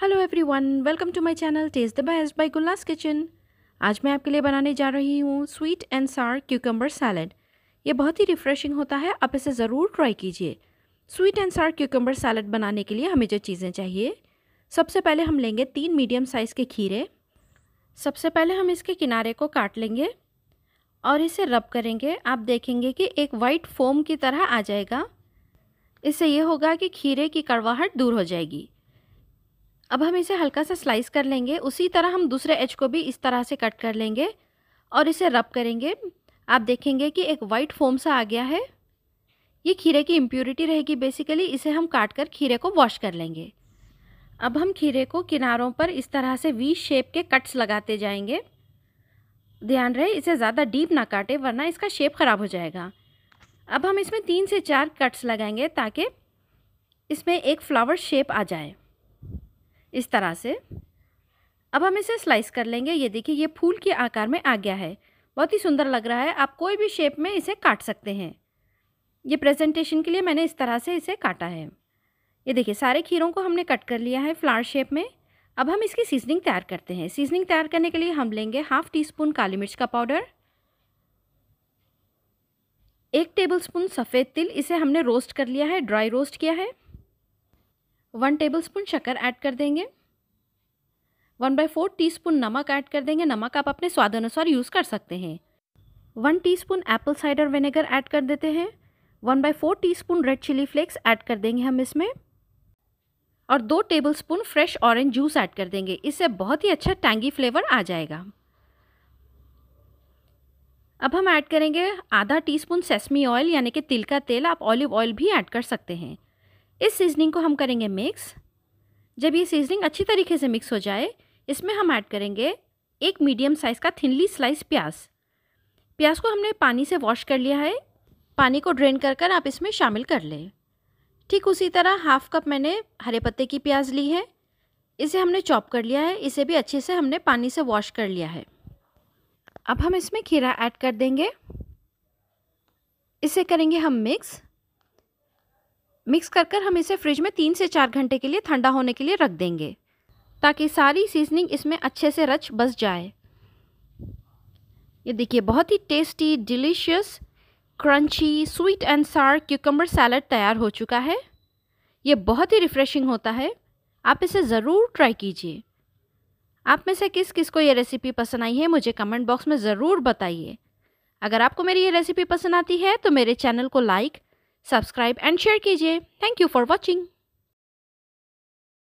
hello everyone welcome to my channel taste the best by गुल्लास kitchen आज मैं आपके लिए बनाने जा रही हूँ sweet and sour cucumber salad ये बहुत ही रिफ़्रेशिंग होता है आप इसे ज़रूर ट्राई कीजिए sweet and sour cucumber salad बनाने के लिए हमें जो चीज़ें चाहिए सबसे पहले हम लेंगे तीन मीडियम साइज़ के खीरे सबसे पहले हम इसके किनारे को काट लेंगे और इसे रब करेंगे आप देखेंगे कि एक वाइट फोम की तरह आ जाएगा इससे ये होगा कि खीरे की कड़वाहट दूर हो जाएगी अब हम इसे हल्का सा स्लाइस कर लेंगे उसी तरह हम दूसरे एज को भी इस तरह से कट कर लेंगे और इसे रब करेंगे आप देखेंगे कि एक वाइट फोम सा आ गया है ये खीरे की इम्प्योरिटी रहेगी बेसिकली इसे हम काट कर खीरे को वॉश कर लेंगे अब हम खीरे को किनारों पर इस तरह से वी शेप के कट्स लगाते जाएंगे ध्यान रहे इसे ज़्यादा डीप ना काटे वरना इसका शेप ख़राब हो जाएगा अब हम इसमें तीन से चार कट्स लगाएंगे ताकि इसमें एक फ्लावर शेप आ जाए इस तरह से अब हम इसे स्लाइस कर लेंगे ये देखिए ये फूल के आकार में आ गया है बहुत ही सुंदर लग रहा है आप कोई भी शेप में इसे काट सकते हैं ये प्रेजेंटेशन के लिए मैंने इस तरह से इसे काटा है ये देखिए सारे खीरों को हमने कट कर लिया है फ्लावर शेप में अब हम इसकी सीजनिंग तैयार करते हैं सीजनिंग तैयार करने के लिए हम लेंगे हाफ टी स्पून काली मिर्च का पाउडर एक टेबल स्पून सफ़ेद तिल इसे हमने रोस्ट कर लिया है ड्राई रोस्ट किया है वन टेबल स्पून शक्कर ऐड कर देंगे वन बाई फोर टी नमक ऐड कर देंगे नमक आप अपने स्वाद अनुसार यूज़ कर सकते हैं one spoon apple cider vinegar add कर देते हैं one by four tea red chilli flakes add कर देंगे हम इसमें और दो tablespoon fresh orange juice add कर देंगे इससे बहुत ही अच्छा टैंगी फ्लेवर आ जाएगा अब हम ऐड करेंगे आधा टीस्पून सेसमी ऑयल यानी कि तिल का तेल आप ऑलिव ऑयल भी ऐड कर सकते हैं इस सीजनिंग को हम करेंगे मिक्स जब ये सीजनिंग अच्छी तरीके से मिक्स हो जाए इसमें हम ऐड करेंगे एक मीडियम साइज़ का थिनली स्लाइस प्याज प्याज को हमने पानी से वॉश कर लिया है पानी को ड्रेन कर कर आप इसमें शामिल कर लें ठीक उसी तरह हाफ़ कप मैंने हरे पत्ते की प्याज ली है इसे हमने चॉप कर लिया है इसे भी अच्छे से हमने पानी से वॉश कर लिया है अब हम इसमें खीरा ऐड कर देंगे इसे करेंगे हम मिक्स मिक्स कर कर हम इसे फ्रिज में तीन से चार घंटे के लिए ठंडा होने के लिए रख देंगे ताकि सारी सीजनिंग इसमें अच्छे से रच बस जाए ये देखिए बहुत ही tasty delicious crunchy sweet and sour cucumber salad तैयार हो चुका है ये बहुत ही रिफ़्रेशिंग होता है आप इसे ज़रूर ट्राई कीजिए आप में से किस किस को ये रेसिपी पसंद आई है मुझे कमेंट बॉक्स में ज़रूर बताइए अगर आपको मेरी ये रेसिपी पसंद आती है तो मेरे चैनल को लाइक सब्सक्राइब एंड शेयर कीजिए थैंक यू फॉर वॉचिंग